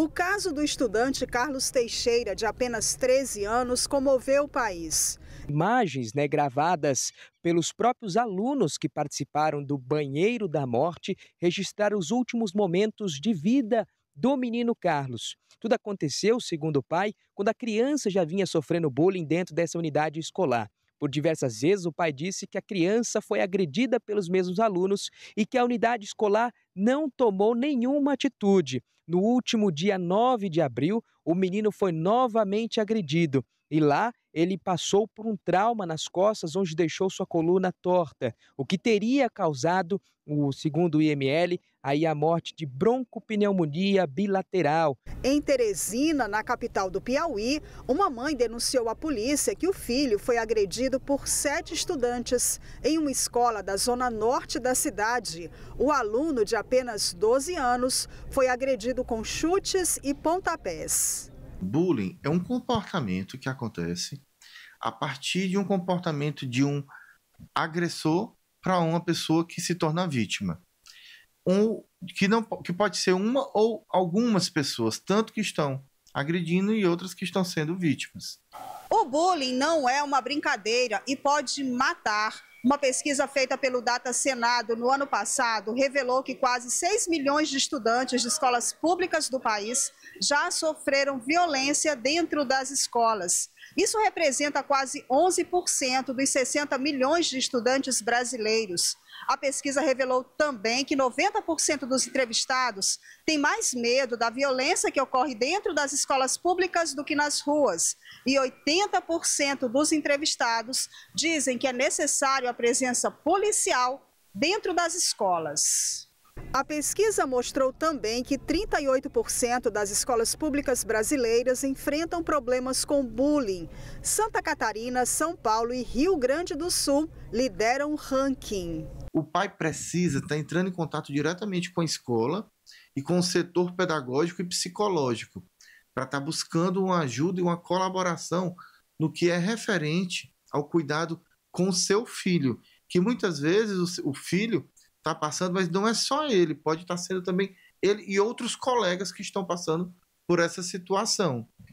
O caso do estudante Carlos Teixeira, de apenas 13 anos, comoveu o país. Imagens né, gravadas pelos próprios alunos que participaram do Banheiro da Morte registraram os últimos momentos de vida do menino Carlos. Tudo aconteceu, segundo o pai, quando a criança já vinha sofrendo bullying dentro dessa unidade escolar. Por diversas vezes, o pai disse que a criança foi agredida pelos mesmos alunos e que a unidade escolar não tomou nenhuma atitude. No último dia 9 de abril, o menino foi novamente agredido e lá ele passou por um trauma nas costas, onde deixou sua coluna torta, o que teria causado, o segundo o IML, aí a morte de broncopneumonia bilateral. Em Teresina, na capital do Piauí, uma mãe denunciou à polícia que o filho foi agredido por sete estudantes em uma escola da zona norte da cidade. O aluno, de apenas 12 anos, foi agredido com chutes e pontapés. Bullying é um comportamento que acontece a partir de um comportamento de um agressor para uma pessoa que se torna vítima. Um, que, não, que pode ser uma ou algumas pessoas, tanto que estão agredindo e outras que estão sendo vítimas. O bullying não é uma brincadeira e pode matar. Uma pesquisa feita pelo Data Senado no ano passado revelou que quase 6 milhões de estudantes de escolas públicas do país já sofreram violência dentro das escolas. Isso representa quase 11% dos 60 milhões de estudantes brasileiros. A pesquisa revelou também que 90% dos entrevistados têm mais medo da violência que ocorre dentro das escolas públicas do que nas ruas. E 80% dos entrevistados dizem que é necessário a presença policial dentro das escolas. A pesquisa mostrou também que 38% das escolas públicas brasileiras enfrentam problemas com bullying. Santa Catarina, São Paulo e Rio Grande do Sul lideram o ranking. O pai precisa estar tá entrando em contato diretamente com a escola e com o setor pedagógico e psicológico, para estar tá buscando uma ajuda e uma colaboração no que é referente ao cuidado com o seu filho. Que muitas vezes o, filho está passando, mas não é só ele, pode estar tá sendo também ele e outros colegas que estão passando por essa situação.